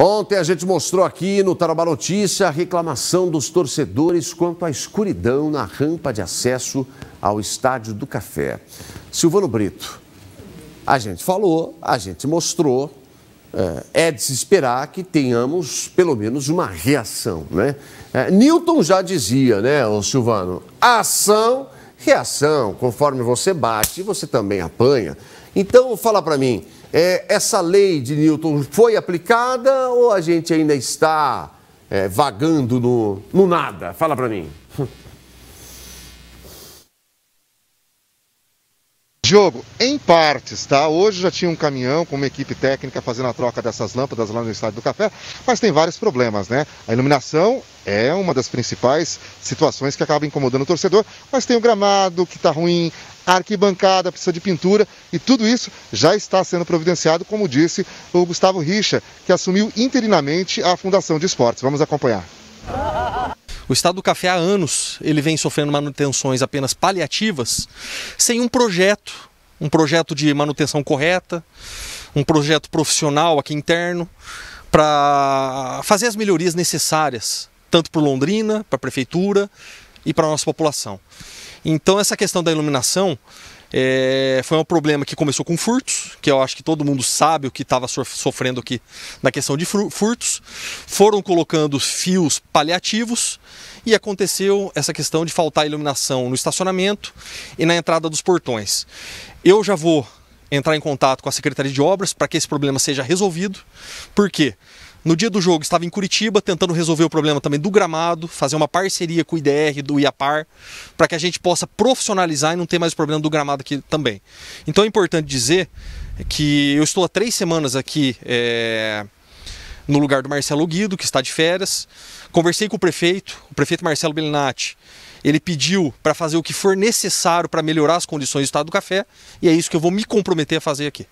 Ontem a gente mostrou aqui no Taroba Notícia a reclamação dos torcedores quanto à escuridão na rampa de acesso ao Estádio do Café. Silvano Brito, a gente falou, a gente mostrou, eh, é de se esperar que tenhamos pelo menos uma reação, né? É, Newton já dizia, né, Silvano, ação Reação, conforme você bate, você também apanha. Então, fala para mim, é, essa lei de Newton foi aplicada ou a gente ainda está é, vagando no, no nada? Fala para mim. Diogo, em partes, tá? Hoje já tinha um caminhão com uma equipe técnica fazendo a troca dessas lâmpadas lá no Estádio do Café, mas tem vários problemas, né? A iluminação é uma das principais situações que acaba incomodando o torcedor, mas tem o gramado que está ruim, a arquibancada precisa de pintura e tudo isso já está sendo providenciado, como disse o Gustavo Richa, que assumiu interinamente a Fundação de Esportes. Vamos acompanhar. O estado do café há anos ele vem sofrendo manutenções apenas paliativas, sem um projeto, um projeto de manutenção correta, um projeto profissional aqui interno para fazer as melhorias necessárias, tanto para Londrina, para a prefeitura e para a nossa população. Então essa questão da iluminação é, foi um problema que começou com furtos, que eu acho que todo mundo sabe o que estava sofrendo aqui na questão de furtos. Foram colocando fios paliativos e aconteceu essa questão de faltar iluminação no estacionamento e na entrada dos portões. Eu já vou entrar em contato com a Secretaria de Obras para que esse problema seja resolvido. Por quê? No dia do jogo estava em Curitiba tentando resolver o problema também do gramado, fazer uma parceria com o IDR do IAPAR, para que a gente possa profissionalizar e não ter mais o problema do gramado aqui também. Então é importante dizer que eu estou há três semanas aqui. É no lugar do Marcelo Guido, que está de férias. Conversei com o prefeito, o prefeito Marcelo Bellinati. Ele pediu para fazer o que for necessário para melhorar as condições do estado do café, e é isso que eu vou me comprometer a fazer aqui.